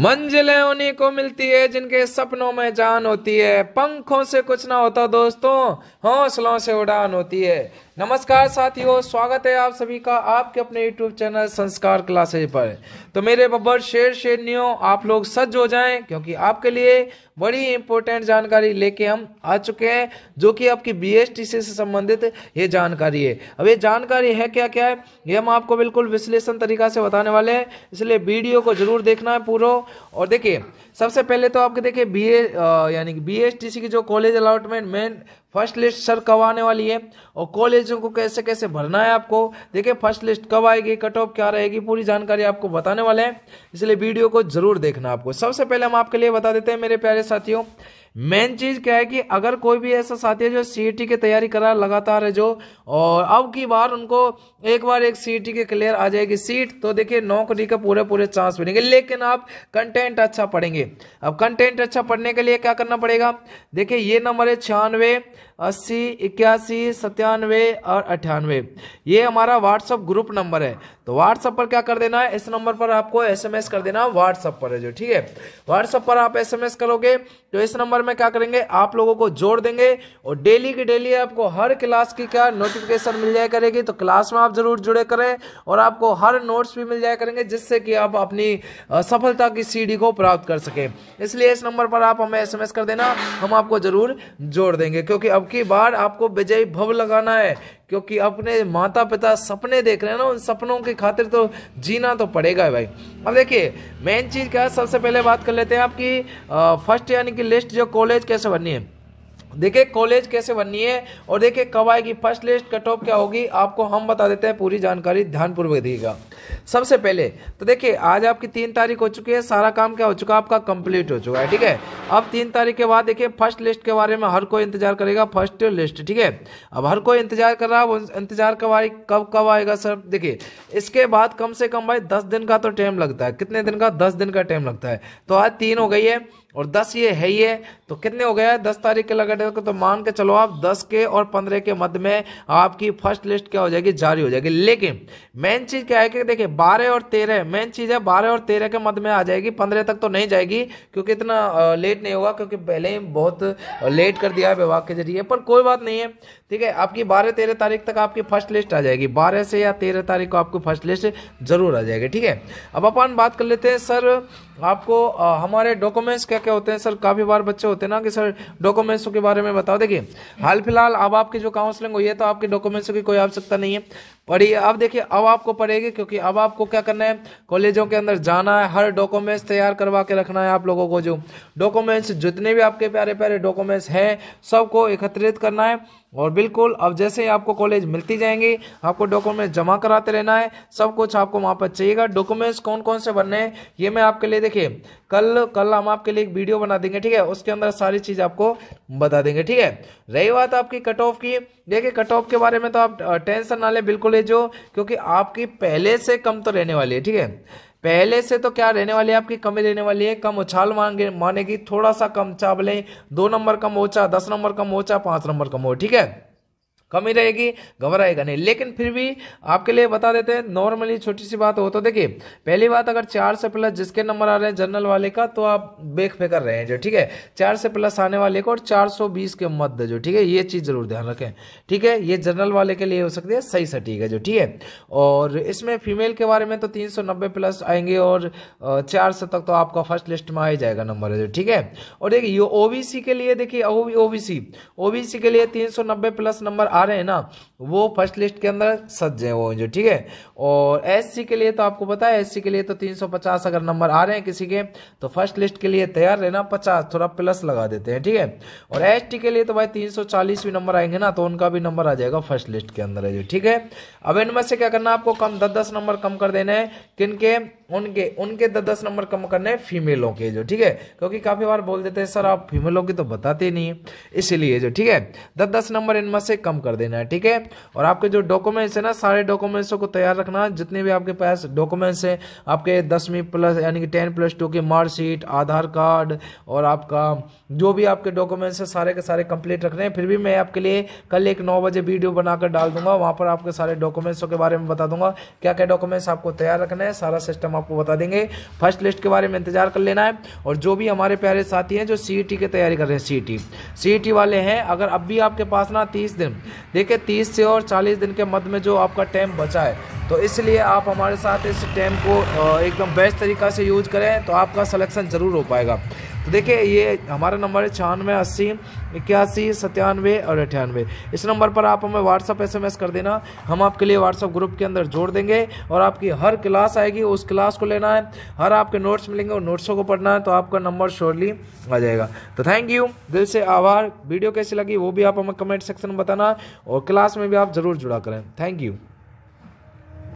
मंजिलें उन्हीं को मिलती है जिनके सपनों में जान होती है पंखों से कुछ ना होता दोस्तों हौसलों से उड़ान होती है नमस्कार साथियों स्वागत है आप सभी का आपके अपने YouTube चैनल संस्कार क्लासेज पर तो मेरे बब्बर शेर शेरनियों आप लोग सज्ज हो जाएं क्योंकि आपके लिए बड़ी इंपॉर्टेंट जानकारी लेके हम आ चुके हैं जो कि आपकी बी से संबंधित ये जानकारी है अब ये जानकारी है क्या क्या है ये हम आपको बिल्कुल विश्लेषण तरीका से बताने वाले हैं इसलिए वीडियो को जरूर देखना है पूरा और देखिए सबसे पहले तो आपके देखिए बी यानी कि बी की जो कॉलेज अलाउटमेंट मेन फर्स्ट लिस्ट सर कब आने वाली है और कॉलेज पोजीशन को कैसे कैसे भरना है आपको देखिए फर्स्ट लिस्ट कब आएगी कट ऑफ क्या रहेगी पूरी जानकारी आपको बताने वाले हैं इसलिए वीडियो को जरूर देखना आपको सबसे पहले हम आपके लिए बता देते हैं मेरे प्यारे साथियों मेन चीज क्या है कि अगर कोई भी ऐसा साथी है जो सी e की तैयारी करा लगातार है जो और अब की बार उनको एक बार एक सी के क्लियर आ जाएगी सीट तो देखिए नौकरी का पूरे पूरे चांस मिलेंगे लेकिन आप कंटेंट अच्छा पढ़ेंगे अब कंटेंट अच्छा पढ़ने के लिए क्या करना पड़ेगा देखिए ये नंबर है छियानवे अस्सी इक्यासी सत्तानवे और अट्ठानवे ये हमारा व्हाट्सअप ग्रुप नंबर है तो व्हाट्सअप पर क्या कर देना है इस नंबर पर आपको एसएमएस कर देना व्हाट्सएप पर है जो ठीक है व्हाट्सएप पर आप एसएमएस करोगे तो इस नंबर में क्या करेंगे आप लोगों को जोड़ देंगे और डेली की डेली आपको हर क्लास की क्या नोटिफिकेशन मिल जाए करेगी तो क्लास में आप जरूर जुड़े करें और आपको हर नोट्स भी मिल जाए करेंगे जिससे कि आप अपनी सफलता की सीढ़ी को प्राप्त कर सकें इसलिए इस नंबर पर आप हमें एस कर देना हम आपको जरूर जोड़ देंगे क्योंकि अब की बार आपको विजयी भव लगाना है क्योंकि अपने माता पिता सपने देख रहे हैं ना उन सपनों की खातिर तो जीना तो पड़ेगा भाई अब देखिए मेन चीज़ क्या है सबसे पहले बात कर लेते हैं आपकी फर्स्ट यानी कि लिस्ट जो कॉलेज कैसे बननी है देखिए कॉलेज कैसे बननी है और देखिए कब आएगी फर्स्ट लिस्ट कट ऑफ क्या होगी आपको हम बता देते हैं पूरी जानकारी ध्यानपूर्वक दीजिएगा सबसे पहले तो देखिए आज आपकी तीन तारीख हो चुकी है सारा काम क्या हो चुका है आपका कंप्लीट हो चुका है ठीक है अब तीन तारीख के बाद देखिए फर्स्ट लिस्ट के बारे में हर कोई इंतजार करेगा फर्स्ट लिस्ट ठीक है अब हर कोई इंतजार कर रहा है इंतजार कब कब कब आएगा सर देखिए इसके बाद कम से कम भाई दस दिन का तो टाइम लगता है कितने दिन का दस दिन का टाइम लगता है तो आज तीन हो गई है और दस ये है ही है तो कितने हो गया है दस तारीख के लगा तो मान के चलो आप दस के और पंद्रह के मध्य में आपकी फर्स्ट लिस्ट क्या हो जाएगी जारी हो जाएगी लेकिन मेन चीज क्या है कि देखिए बारह और तेरह मेन चीज है बारह और तेरह के मध्य में आ जाएगी पंद्रह तक तो नहीं जाएगी क्योंकि इतना लेट नहीं होगा क्योंकि पहले ही बहुत लेट कर दिया है विभाग के जरिए पर कोई बात नहीं है ठीक है आपकी बारह तेरह तारीख तक आपकी फर्स्ट लिस्ट आ जाएगी बारह से या तेरह तारीख को आपको फर्स्ट लिस्ट जरूर आ जाएगी ठीक है अब अपन बात कर लेते हैं सर आपको आ, हमारे डॉक्यूमेंट्स क्या क्या होते हैं सर काफ़ी बार बच्चे होते हैं ना कि सर डॉक्यूमेंट्स के बारे में बताओ देखिए हाल फिलहाल अब आपकी जो काउंसलिंग हुई है तो आपके डॉक्यूमेंट्स की कोई आवश्यकता नहीं है पढ़िए अब देखिए अब आपको पढ़ेगी क्योंकि अब आपको क्या करना है कॉलेजों के अंदर जाना है हर डॉक्यूमेंट्स तैयार करवा के रखना है आप लोगों को जो डॉक्यूमेंट्स जितने भी आपके प्यारे प्यारे डॉक्यूमेंट्स हैं सबको एकत्रित करना है और बिल्कुल अब जैसे ही आपको कॉलेज मिलती जाएंगी आपको डॉक्यूमेंट्स जमा कराते रहना है सब कुछ आपको वहाँ पर चाहिएगा डॉक्यूमेंट्स कौन कौन से बनने हैं ये मैं आपके लिए देखिए कल कल हम आपके लिए एक वीडियो बना देंगे ठीक है उसके अंदर सारी चीज़ आपको बता देंगे ठीक है रही बात आपकी कट ऑफ की देखिए कट ऑफ के बारे में तो आप टेंशन ना लें बिल्कुल बोले जो क्योंकि आपकी पहले से कम तो रहने वाली है ठीक है पहले से तो क्या रहने वाली है आपकी कमी रहने वाली है कम उछाल मांगे मानेगी थोड़ा सा कम चावलें दो नंबर कम ओचा दस नंबर कम ओचा पांच नंबर कम हो ठीक है कम ही रहेगी घबराएगा नहीं लेकिन फिर भी आपके लिए बता देते हैं नॉर्मली छोटी सी बात हो तो देखिए पहली बात अगर चार से प्लस जिसके नंबर आ रहे हैं जनरल वाले का तो आप बेख फेकर कर रहे हैं जो ठीक है चार से प्लस आने वाले को और चार सौ बीस के मध्य जो ठीक है ये चीज़ जरूर ध्यान रखें ठीक है ये जनरल वाले के लिए हो सकती है सही सटीक है जो ठीक है और इसमें फीमेल के बारे में तो तीन सौ नब्बे प्लस आएंगे और चार सौ तक तो आपका फर्स्ट लिस्ट में आ जाएगा नंबर है जो ठीक है और देखिए ओबीसी के लिए देखिए ओबीसी ओबीसी के लिए तीन सौ नब्बे प्लस नंबर आ आ रहे हैं ना वो फर्स्ट लिस्ट के अंदर सज्ज हैं वो जो ठीक है और एससी के लिए तो आपको पता है एससी के लिए तो 350 अगर नंबर आ रहे हैं किसी के तो फर्स्ट लिस्ट के लिए तैयार रहना 50 थोड़ा प्लस लगा देते हैं ठीक है और एसटी के लिए तो भाई 340 भी नंबर आएंगे ना तो उनका भी नंबर आ जाएगा फर्स्ट लिस्ट के अंदर है जो ठीक है अब इनमें से क्या करना आपको कम दस दस नंबर कम कर देने हैं किन के उनके उनके तो दस नंबर कम करने हैं फीमेलों के जो ठीक है क्योंकि काफ़ी बार बोल देते हैं सर आप फीमेलों की तो बताते नहीं है इसीलिए जो ठीक है दस तो दस नंबर इनमें से कम कर देना है ठीक है और आपके जो डॉक्यूमेंट्स है ना सारे डॉक्यूमेंट्सों को तैयार रखना जितने भी आपके पास डॉक्यूमेंट्स हैं आपके दसवीं प्लस यानी कि टेन प्लस टू के मार्कशीट आधार कार्ड और आपका जो भी आपके डॉक्यूमेंट्स है सारे के सारे कंप्लीट रख रहे हैं फिर भी मैं आपके लिए कल एक नौ बजे वीडियो बनाकर डाल दूंगा वहां पर आपके सारे डॉक्यूमेंट्सों के बारे में बता दूंगा क्या क्या डॉक्यूमेंट्स आपको तैयार रखना है सारा सिस्टम आपको बता देंगे फर्स्ट लिस्ट के बारे में इंतजार कर लेना है और जो भी हमारे प्यारे साथी हैं जो सी e की तैयारी कर रहे हैं सी सी e e वाले हैं अगर अब भी आपके पास ना तीस दिन देखिए तीस से और चालीस दिन के मध्य में जो आपका टाइम बचा है तो इसलिए आप हमारे साथ इस टाइम को एकदम बेस्ट तरीका से यूज करें तो आपका सलेक्शन ज़रूर हो पाएगा तो देखिए ये हमारा नंबर है छियानवे अस्सी इक्यासी सत्तानवे और अठानवे इस नंबर पर आप हमें व्हाट्सअप एस कर देना हम आपके लिए व्हाट्सअप ग्रुप के अंदर जोड़ देंगे और आपकी हर क्लास आएगी उस क्लास को लेना है हर आपके नोट्स मिलेंगे और नोट्सों को पढ़ना है तो आपका नंबर श्योरली आ जाएगा तो थैंक यू दिल से आभार वीडियो कैसी लगी वो भी आप हमें कमेंट सेक्शन में बताना और क्लास में भी आप ज़रूर जुड़ा करें थैंक यू